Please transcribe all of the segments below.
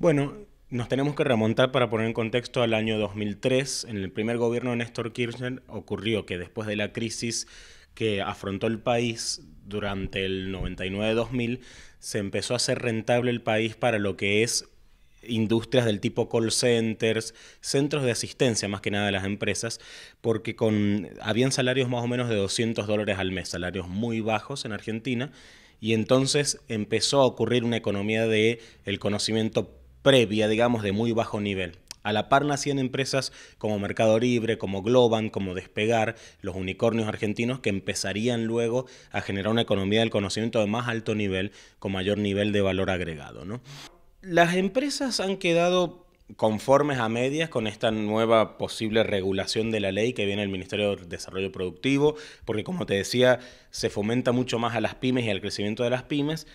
Bueno, nos tenemos que remontar para poner en contexto al año 2003. En el primer gobierno de Néstor Kirchner ocurrió que después de la crisis que afrontó el país durante el 99-2000, se empezó a hacer rentable el país para lo que es industrias del tipo call centers, centros de asistencia más que nada de las empresas, porque con, habían salarios más o menos de 200 dólares al mes, salarios muy bajos en Argentina, y entonces empezó a ocurrir una economía de el conocimiento previa, digamos, de muy bajo nivel. A la par nacían empresas como Mercado Libre, como Globan, como Despegar, los unicornios argentinos que empezarían luego a generar una economía del conocimiento de más alto nivel, con mayor nivel de valor agregado. ¿no? Las empresas han quedado conformes a medias con esta nueva posible regulación de la ley que viene del Ministerio de Desarrollo Productivo, porque como te decía, se fomenta mucho más a las pymes y al crecimiento de las pymes,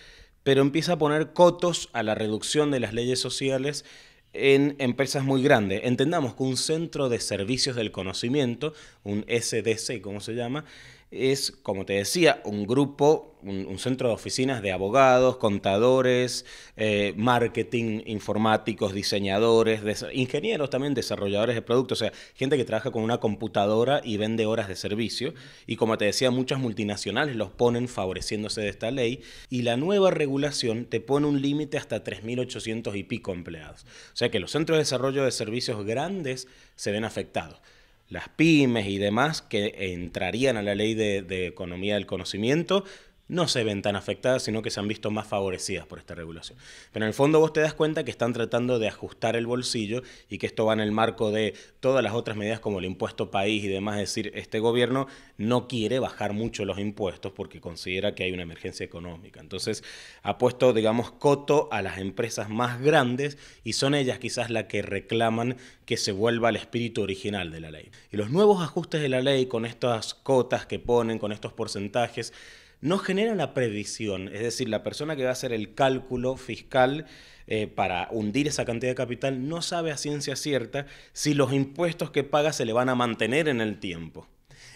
pero empieza a poner cotos a la reducción de las leyes sociales en empresas muy grandes. Entendamos que un centro de servicios del conocimiento, un SDC como se llama, es, como te decía, un grupo, un, centro de oficinas de abogados, contadores, eh, marketing, informáticos, diseñadores, ingenieros también, desarrolladores de productos, o sea, gente que trabaja con una computadora y vende horas de servicio. Y como te decía, muchas multinacionales los ponen favoreciéndose de esta ley. Y la nueva regulación te pone un límite hasta 3.800 y pico empleados. O sea que los centros de desarrollo de servicios grandes se ven afectados las pymes y demás que entrarían a la ley de, de economía del conocimiento no se ven tan afectadas, sino que se han visto más favorecidas por esta regulación. Pero en el fondo vos te das cuenta que están tratando de ajustar el bolsillo y que esto va en el marco de todas las otras medidas como el impuesto país y demás. Es decir, este gobierno no quiere bajar mucho los impuestos porque considera que hay una emergencia económica. Entonces ha puesto, digamos, coto a las empresas más grandes y son ellas quizás las que reclaman que se vuelva al espíritu original de la ley. Y los nuevos ajustes de la ley con estas cotas que ponen, con estos porcentajes, no genera una previsión, es decir, la persona que va a hacer el cálculo fiscal eh, para hundir esa cantidad de capital no sabe a ciencia cierta si los impuestos que paga se le van a mantener en el tiempo.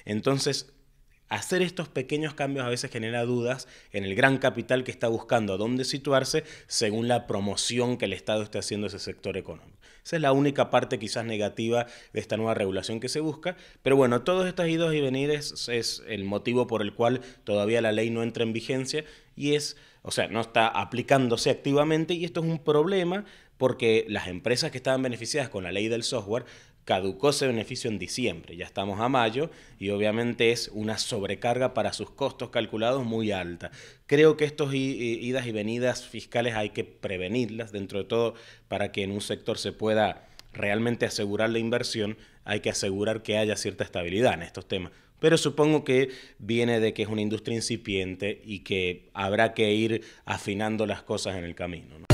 Entonces, Hacer estos pequeños cambios a veces genera dudas en el gran capital que está buscando a dónde situarse según la promoción que el Estado esté haciendo ese sector económico. Esa es la única parte quizás negativa de esta nueva regulación que se busca, pero bueno, todos estos idos y venires es el motivo por el cual todavía la ley no entra en vigencia y es, o sea, no está aplicándose activamente y esto es un problema porque las empresas que estaban beneficiadas con la ley del software caducó ese beneficio en diciembre, ya estamos a mayo y obviamente es una sobrecarga para sus costos calculados muy alta. Creo que estas idas y venidas fiscales hay que prevenirlas dentro de todo para que en un sector se pueda realmente asegurar la inversión, hay que asegurar que haya cierta estabilidad en estos temas. Pero supongo que viene de que es una industria incipiente y que habrá que ir afinando las cosas en el camino.